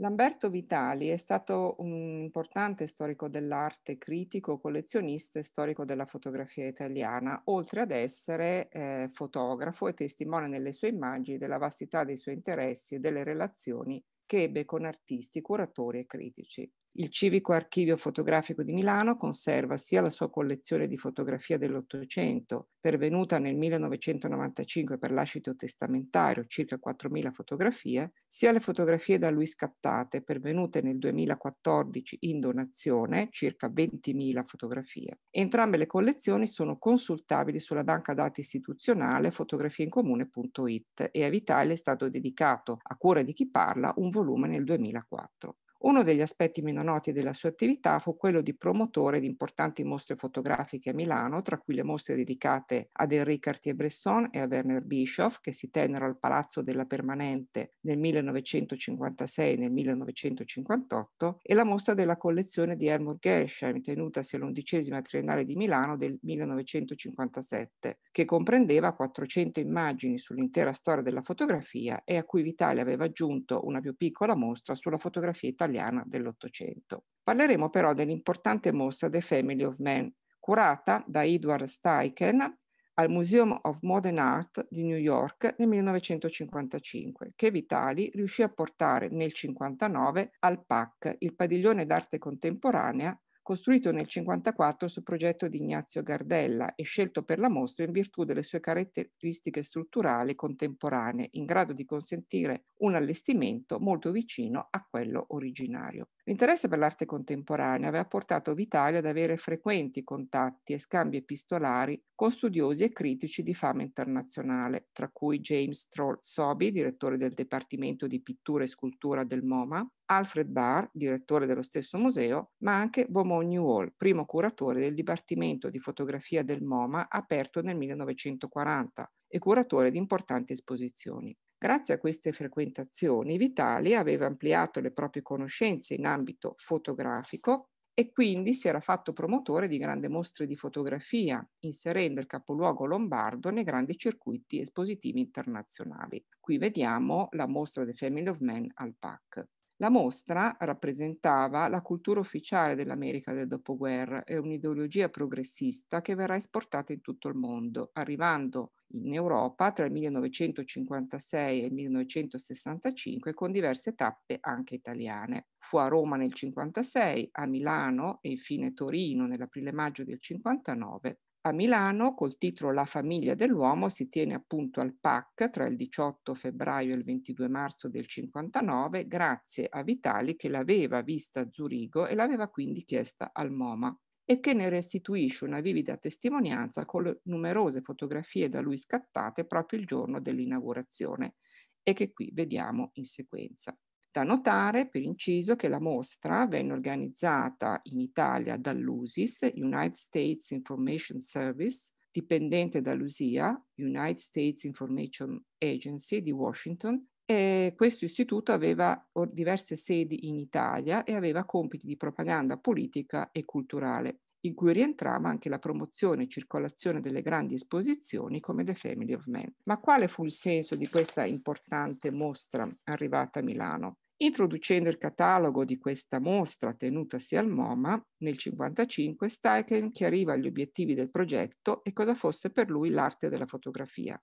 Lamberto Vitali è stato un importante storico dell'arte, critico, collezionista e storico della fotografia italiana, oltre ad essere eh, fotografo e testimone nelle sue immagini della vastità dei suoi interessi e delle relazioni che ebbe con artisti, curatori e critici. Il Civico Archivio Fotografico di Milano conserva sia la sua collezione di fotografia dell'Ottocento, pervenuta nel 1995 per lascito testamentario, circa 4.000 fotografie, sia le fotografie da lui scattate, pervenute nel 2014 in donazione, circa 20.000 fotografie. Entrambe le collezioni sono consultabili sulla banca dati istituzionale fotografieincomune.it e a Vitale è stato dedicato, a cura di chi parla, un volume nel 2004. Uno degli aspetti meno noti della sua attività fu quello di promotore di importanti mostre fotografiche a Milano, tra cui le mostre dedicate ad Henri Cartier-Bresson e a Werner Bischoff, che si tennero al Palazzo della Permanente nel 1956 e nel 1958, e la mostra della collezione di Helmut Gersheim, tenutasi all'undicesima triennale di Milano del 1957, che comprendeva 400 immagini sull'intera storia della fotografia e a cui Vitale aveva aggiunto una più piccola mostra sulla fotografia italiana italiana dell'Ottocento. Parleremo però dell'importante mostra The Family of Man, curata da Edward Steichen al Museum of Modern Art di New York nel 1955, che Vitali riuscì a portare nel 1959 al PAC, il padiglione d'arte contemporanea costruito nel 1954 su progetto di Ignazio Gardella e scelto per la mostra in virtù delle sue caratteristiche strutturali contemporanee, in grado di consentire un allestimento molto vicino a quello originario. L'interesse per l'arte contemporanea aveva portato Vitali ad avere frequenti contatti e scambi epistolari con studiosi e critici di fama internazionale, tra cui James Troll Sobi, direttore del Dipartimento di Pittura e Scultura del MoMA, Alfred Barr, direttore dello stesso museo, ma anche Beaumont Newall, primo curatore del Dipartimento di Fotografia del MoMA aperto nel 1940 e curatore di importanti esposizioni. Grazie a queste frequentazioni Vitali aveva ampliato le proprie conoscenze in ambito fotografico e quindi si era fatto promotore di grandi mostre di fotografia, inserendo il capoluogo lombardo nei grandi circuiti espositivi internazionali. Qui vediamo la mostra The Family of Men al PAC. La mostra rappresentava la cultura ufficiale dell'America del dopoguerra e un'ideologia progressista che verrà esportata in tutto il mondo, arrivando in Europa tra il 1956 e il 1965 con diverse tappe anche italiane. Fu a Roma nel 1956, a Milano e infine Torino nell'aprile-maggio del 1959 a Milano, col titolo La famiglia dell'uomo, si tiene appunto al PAC tra il 18 febbraio e il 22 marzo del 59, grazie a Vitali che l'aveva vista a Zurigo e l'aveva quindi chiesta al MoMA e che ne restituisce una vivida testimonianza con le numerose fotografie da lui scattate proprio il giorno dell'inaugurazione e che qui vediamo in sequenza. Da notare, per inciso, che la mostra venne organizzata in Italia dall'USIS, United States Information Service, dipendente dall'USIA, United States Information Agency di Washington, e questo istituto aveva diverse sedi in Italia e aveva compiti di propaganda politica e culturale in cui rientrava anche la promozione e circolazione delle grandi esposizioni come The Family of Men. Ma quale fu il senso di questa importante mostra arrivata a Milano? Introducendo il catalogo di questa mostra tenutasi al MoMA nel 1955, Steichen chiariva gli obiettivi del progetto e cosa fosse per lui l'arte della fotografia.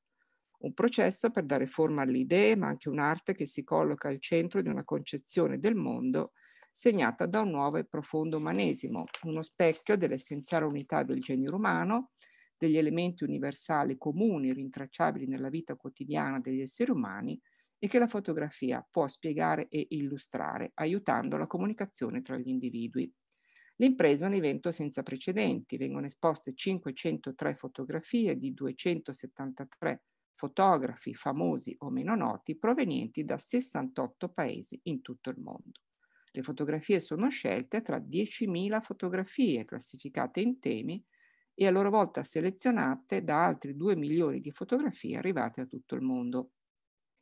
Un processo per dare forma alle idee, ma anche un'arte che si colloca al centro di una concezione del mondo segnata da un nuovo e profondo umanesimo, uno specchio dell'essenziale unità del genere umano, degli elementi universali comuni rintracciabili nella vita quotidiana degli esseri umani e che la fotografia può spiegare e illustrare, aiutando la comunicazione tra gli individui. L'impresa è un evento senza precedenti, vengono esposte 503 fotografie di 273 fotografi famosi o meno noti provenienti da 68 paesi in tutto il mondo. Le fotografie sono scelte tra 10.000 fotografie classificate in temi e a loro volta selezionate da altri 2 milioni di fotografie arrivate da tutto il mondo.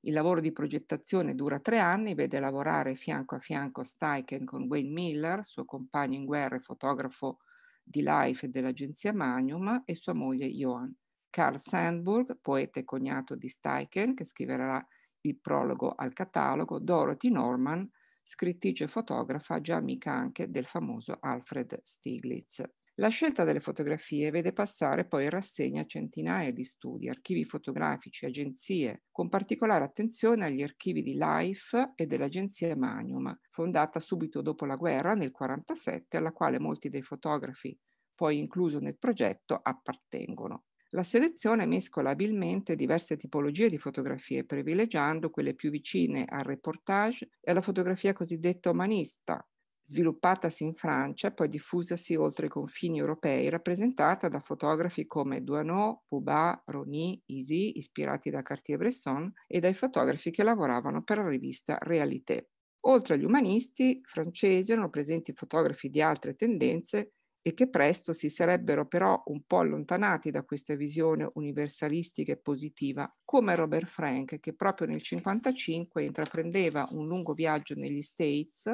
Il lavoro di progettazione dura tre anni, vede lavorare fianco a fianco Steichen con Wayne Miller, suo compagno in guerra e fotografo di Life dell'agenzia Magnum, e sua moglie Johan. Carl Sandburg, poeta e cognato di Steichen, che scriverà il prologo al catalogo, Dorothy Norman, scrittrice e fotografa, già amica anche del famoso Alfred Stiglitz. La scelta delle fotografie vede passare poi in rassegna centinaia di studi, archivi fotografici, agenzie, con particolare attenzione agli archivi di Life e dell'agenzia Manium, fondata subito dopo la guerra nel 1947, alla quale molti dei fotografi poi incluso nel progetto appartengono. La selezione mescola abilmente diverse tipologie di fotografie, privilegiando quelle più vicine al reportage e alla fotografia cosiddetta umanista, sviluppatasi in Francia e poi diffusasi oltre i confini europei, rappresentata da fotografi come Duano, Puba, Rony, Isi, ispirati da Cartier-Bresson, e dai fotografi che lavoravano per la rivista Realité. Oltre agli umanisti francesi erano presenti fotografi di altre tendenze e che presto si sarebbero però un po' allontanati da questa visione universalistica e positiva, come Robert Frank che proprio nel 1955 intraprendeva un lungo viaggio negli States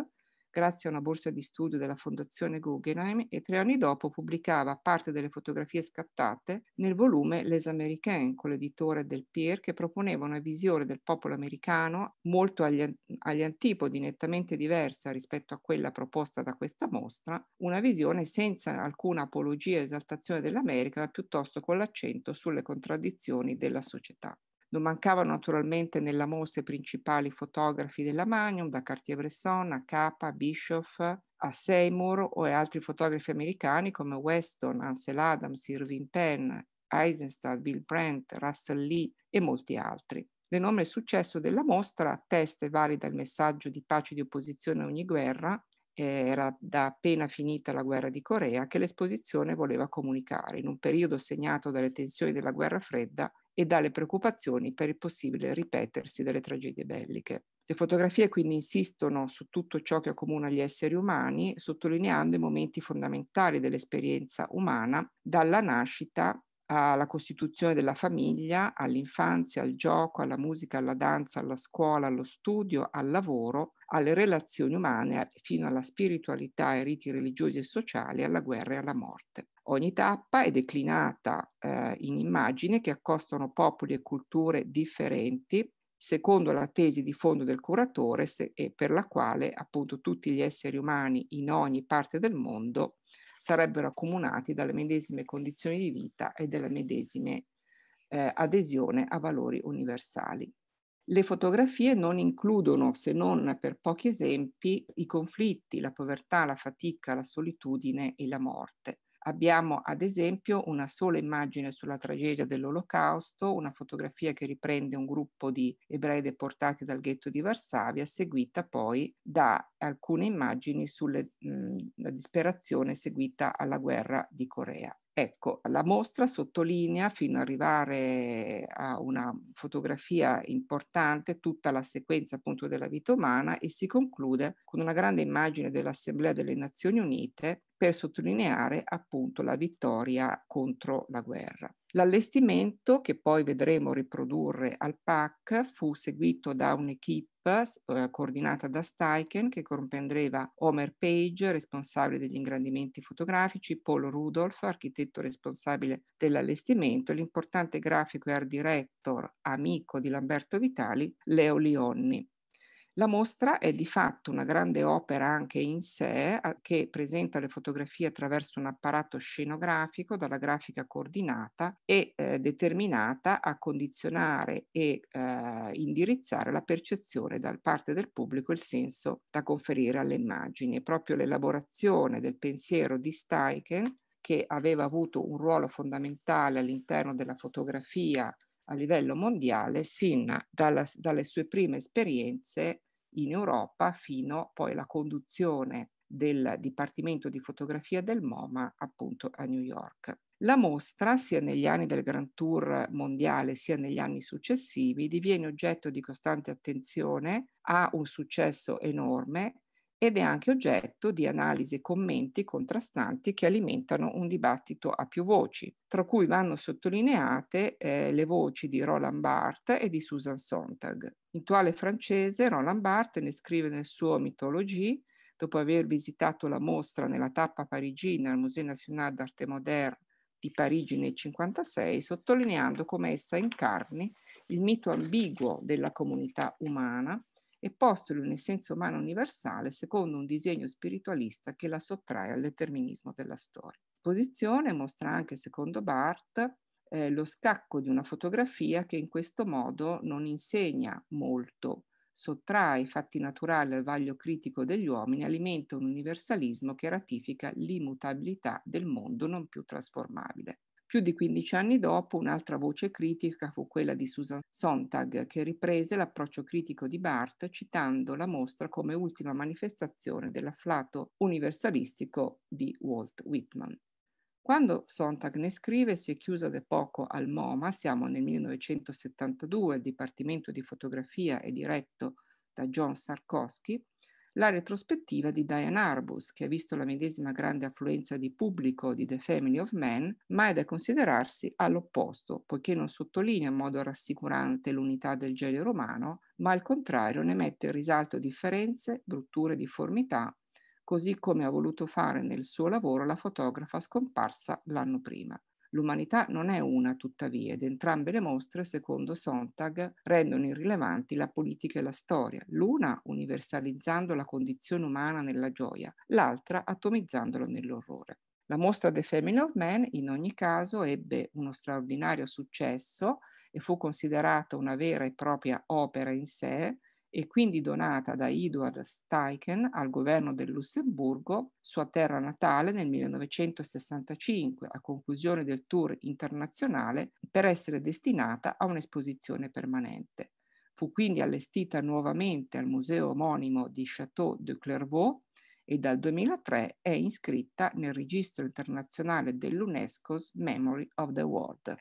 grazie a una borsa di studio della Fondazione Guggenheim e tre anni dopo pubblicava parte delle fotografie scattate nel volume Les Américains con l'editore del Pier che proponeva una visione del popolo americano molto agli, agli antipodi, nettamente diversa rispetto a quella proposta da questa mostra, una visione senza alcuna apologia e esaltazione dell'America, ma piuttosto con l'accento sulle contraddizioni della società. Non mancavano naturalmente nella mostra i principali fotografi della Magnum, da Cartier-Bresson a Capa, Bischoff, a Seymour o altri fotografi americani come Weston, Ansel Adams, Irving Penn, Eisenstadt, Bill Brent, Russell Lee e molti altri. L'enorme successo della mostra attesta e valida il messaggio di pace e di opposizione a ogni guerra era da appena finita la guerra di Corea che l'esposizione voleva comunicare in un periodo segnato dalle tensioni della guerra fredda e dalle preoccupazioni per il possibile ripetersi delle tragedie belliche. Le fotografie quindi insistono su tutto ciò che accomuna gli esseri umani, sottolineando i momenti fondamentali dell'esperienza umana, dalla nascita alla costituzione della famiglia, all'infanzia, al gioco, alla musica, alla danza, alla scuola, allo studio, al lavoro, alle relazioni umane, fino alla spiritualità, ai riti religiosi e sociali, alla guerra e alla morte. Ogni tappa è declinata eh, in immagini che accostano popoli e culture differenti secondo la tesi di fondo del curatore se, e per la quale appunto tutti gli esseri umani in ogni parte del mondo sarebbero accomunati dalle medesime condizioni di vita e dalle medesime eh, adesione a valori universali. Le fotografie non includono, se non per pochi esempi, i conflitti, la povertà, la fatica, la solitudine e la morte. Abbiamo ad esempio una sola immagine sulla tragedia dell'Olocausto, una fotografia che riprende un gruppo di ebrei deportati dal ghetto di Varsavia, seguita poi da alcune immagini sulla mhmm, disperazione seguita alla guerra di Corea. Ecco, la mostra sottolinea fino ad arrivare a una fotografia importante tutta la sequenza appunto della vita umana e si conclude con una grande immagine dell'Assemblea delle Nazioni Unite per sottolineare appunto la vittoria contro la guerra. L'allestimento, che poi vedremo riprodurre al PAC, fu seguito da un'equipe eh, coordinata da Steichen che comprendeva Homer Page, responsabile degli ingrandimenti fotografici, Paul Rudolph, architetto responsabile dell'allestimento, e l'importante grafico e art director amico di Lamberto Vitali, Leo Lionni. La mostra è di fatto una grande opera anche in sé che presenta le fotografie attraverso un apparato scenografico dalla grafica coordinata e eh, determinata a condizionare e eh, indirizzare la percezione da parte del pubblico il senso da conferire alle immagini. È proprio l'elaborazione del pensiero di Steichen che aveva avuto un ruolo fondamentale all'interno della fotografia a livello mondiale sin dalla, dalle sue prime esperienze in Europa fino poi alla conduzione del Dipartimento di Fotografia del MoMA appunto a New York. La mostra, sia negli anni del Grand Tour mondiale sia negli anni successivi, diviene oggetto di costante attenzione, ha un successo enorme ed è anche oggetto di analisi e commenti contrastanti che alimentano un dibattito a più voci, tra cui vanno sottolineate eh, le voci di Roland Barthes e di Susan Sontag. Intuale francese, Roland Barthes ne scrive nel suo Mythologie, dopo aver visitato la mostra nella tappa parigina al Musée National d'Arte Moderne di Parigi nel 1956, sottolineando come essa incarni il mito ambiguo della comunità umana e postuli un essenza umana universale secondo un disegno spiritualista che la sottrae al determinismo della storia. L'esposizione mostra anche, secondo Barth, eh, lo scacco di una fotografia che in questo modo non insegna molto, sottrae i fatti naturali al vaglio critico degli uomini, alimenta un universalismo che ratifica l'immutabilità del mondo non più trasformabile. Più di 15 anni dopo, un'altra voce critica fu quella di Susan Sontag, che riprese l'approccio critico di Barth citando la mostra come ultima manifestazione dell'afflato universalistico di Walt Whitman. Quando Sontag ne scrive si è chiusa da poco al MoMA, siamo nel 1972, il Dipartimento di Fotografia è diretto da John Sarkowski, la retrospettiva di Diane Arbus, che ha visto la medesima grande affluenza di pubblico di The Family of Men, ma è da considerarsi all'opposto, poiché non sottolinea in modo rassicurante l'unità del genere romano, ma al contrario ne mette in risalto differenze, brutture e difformità, così come ha voluto fare nel suo lavoro la fotografa scomparsa l'anno prima. L'umanità non è una, tuttavia, ed entrambe le mostre, secondo Sontag, rendono irrilevanti la politica e la storia, l'una universalizzando la condizione umana nella gioia, l'altra atomizzandola nell'orrore. La mostra The Family of Man, in ogni caso, ebbe uno straordinario successo e fu considerata una vera e propria opera in sé, e quindi donata da Eduard Steichen al governo del Lussemburgo, sua terra natale, nel 1965, a conclusione del tour internazionale, per essere destinata a un'esposizione permanente. Fu quindi allestita nuovamente al museo omonimo di Château de Clairvaux e dal 2003 è iscritta nel registro internazionale dell'UNESCO's Memory of the World.